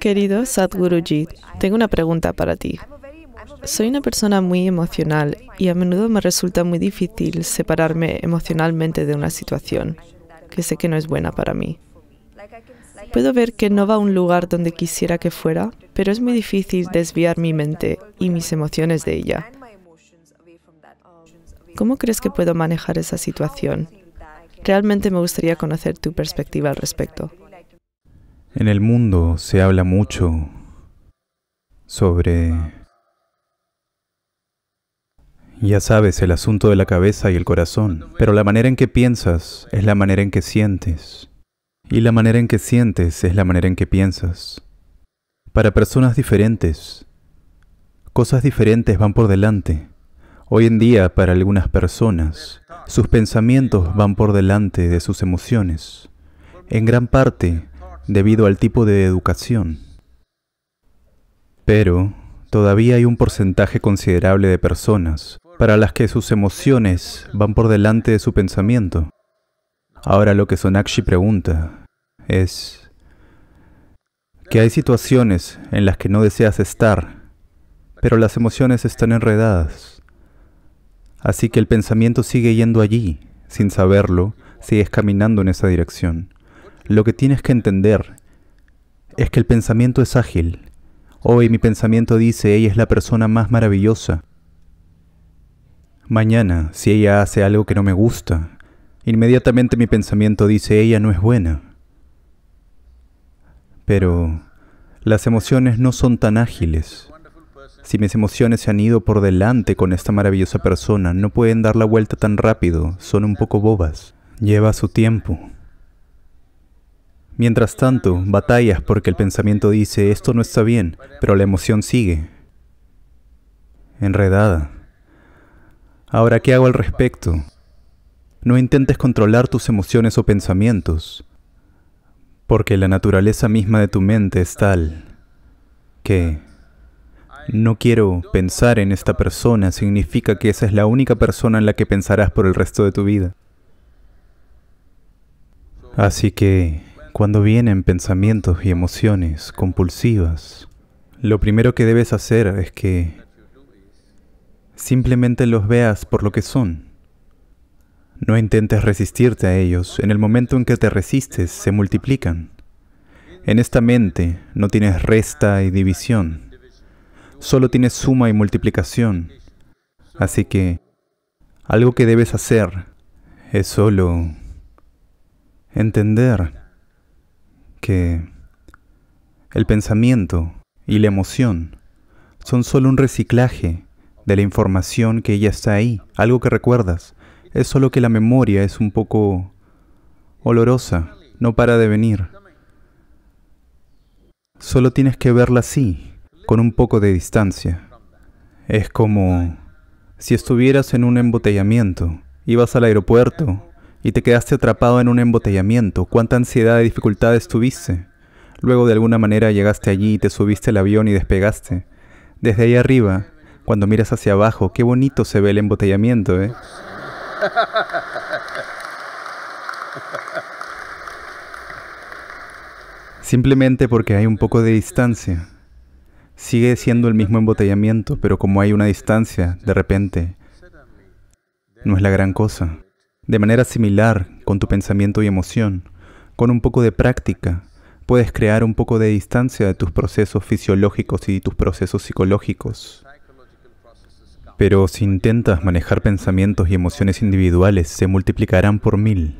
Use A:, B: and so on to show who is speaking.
A: Querido Sadhguruji, tengo una pregunta para ti. Soy una persona muy emocional y a menudo me resulta muy difícil separarme emocionalmente de una situación que sé que no es buena para mí. Puedo ver que no va a un lugar donde quisiera que fuera, pero es muy difícil desviar mi mente y mis emociones de ella. ¿Cómo crees que puedo manejar esa situación? Realmente me gustaría conocer tu perspectiva al respecto.
B: En el mundo se habla mucho sobre... Ya sabes el asunto de la cabeza y el corazón, pero la manera en que piensas es la manera en que sientes. Y la manera en que sientes es la manera en que piensas. Para personas diferentes, cosas diferentes van por delante. Hoy en día, para algunas personas, sus pensamientos van por delante de sus emociones. En gran parte, debido al tipo de educación. Pero todavía hay un porcentaje considerable de personas para las que sus emociones van por delante de su pensamiento. Ahora lo que Sonakshi pregunta es que hay situaciones en las que no deseas estar, pero las emociones están enredadas. Así que el pensamiento sigue yendo allí, sin saberlo, sigues caminando en esa dirección. Lo que tienes que entender es que el pensamiento es ágil. Hoy mi pensamiento dice, ella es la persona más maravillosa. Mañana, si ella hace algo que no me gusta, inmediatamente mi pensamiento dice, ella no es buena. Pero las emociones no son tan ágiles. Si mis emociones se han ido por delante con esta maravillosa persona, no pueden dar la vuelta tan rápido, son un poco bobas. Lleva su tiempo. Mientras tanto, batallas porque el pensamiento dice esto no está bien, pero la emoción sigue. Enredada. Ahora, ¿qué hago al respecto? No intentes controlar tus emociones o pensamientos, porque la naturaleza misma de tu mente es tal que no quiero pensar en esta persona significa que esa es la única persona en la que pensarás por el resto de tu vida. Así que cuando vienen pensamientos y emociones compulsivas, lo primero que debes hacer es que simplemente los veas por lo que son. No intentes resistirte a ellos. En el momento en que te resistes, se multiplican. En esta mente no tienes resta y división. Solo tienes suma y multiplicación. Así que algo que debes hacer es solo entender que el pensamiento y la emoción son solo un reciclaje de la información que ya está ahí, algo que recuerdas. Es solo que la memoria es un poco olorosa, no para de venir. Solo tienes que verla así, con un poco de distancia. Es como si estuvieras en un embotellamiento, ibas al aeropuerto y te quedaste atrapado en un embotellamiento. ¿Cuánta ansiedad y dificultades tuviste? Luego de alguna manera llegaste allí y te subiste al avión y despegaste. Desde ahí arriba, cuando miras hacia abajo, qué bonito se ve el embotellamiento, ¿eh? Simplemente porque hay un poco de distancia. Sigue siendo el mismo embotellamiento, pero como hay una distancia, de repente, no es la gran cosa. De manera similar, con tu pensamiento y emoción, con un poco de práctica, puedes crear un poco de distancia de tus procesos fisiológicos y tus procesos psicológicos. Pero si intentas manejar pensamientos y emociones individuales, se multiplicarán por mil.